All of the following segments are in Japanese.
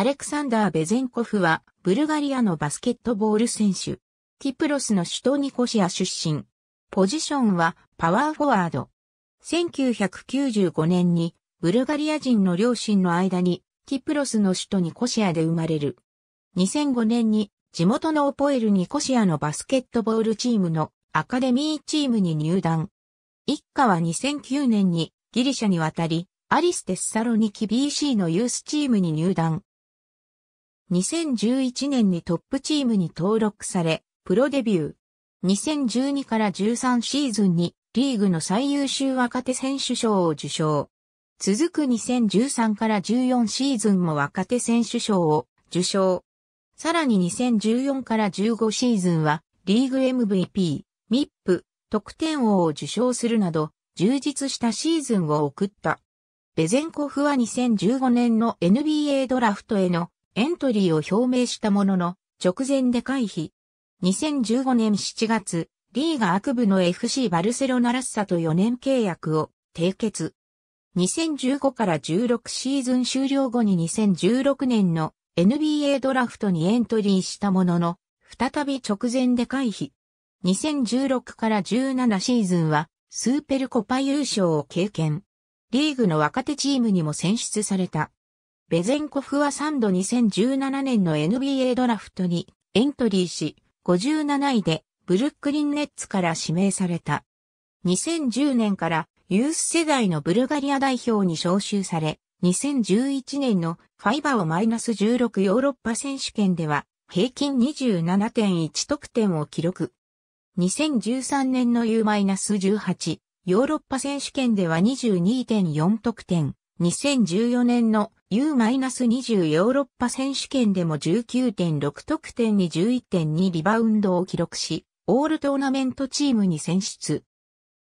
アレクサンダー・ベゼンコフは、ブルガリアのバスケットボール選手。キプロスの首都ニコシア出身。ポジションは、パワーフォワード。1995年に、ブルガリア人の両親の間に、キプロスの首都ニコシアで生まれる。2005年に、地元のオポエルニコシアのバスケットボールチームのアカデミーチームに入団。一家は2009年にギリシャに渡り、アリステスサロニキ BC のユースチームに入団。2011年にトップチームに登録され、プロデビュー。2012から13シーズンにリーグの最優秀若手選手賞を受賞。続く2013から14シーズンも若手選手賞を受賞。さらに2014から15シーズンはリーグ MVP、MIP、得点王を受賞するなど充実したシーズンを送った。ベゼンコフは2015年の NBA ドラフトへのエントリーを表明したものの、直前で回避。2015年7月、リーガ悪部の FC バルセロナラッサと4年契約を締結。2015から16シーズン終了後に2016年の NBA ドラフトにエントリーしたものの、再び直前で回避。2016から17シーズンはスーペルコパ優勝を経験。リーグの若手チームにも選出された。ベゼンコフは3度2017年の NBA ドラフトにエントリーし、57位でブルックリンネッツから指名された。2010年からユース世代のブルガリア代表に招集され、2011年のファイバをマイナス16ヨーロッパ選手権では平均27.1得点を記録。2013年の U-18 ヨーロッパ選手権では22.4得点。2014年の U-20 ヨーロッパ選手権でも19.6得点に11.2リバウンドを記録し、オールトーナメントチームに選出。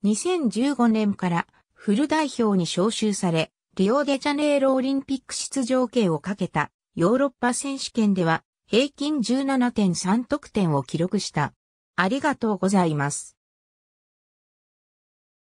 2015年からフル代表に招集され、リオデジャネイロオリンピック出場権をかけたヨーロッパ選手権では平均17.3得点を記録した。ありがとうございます。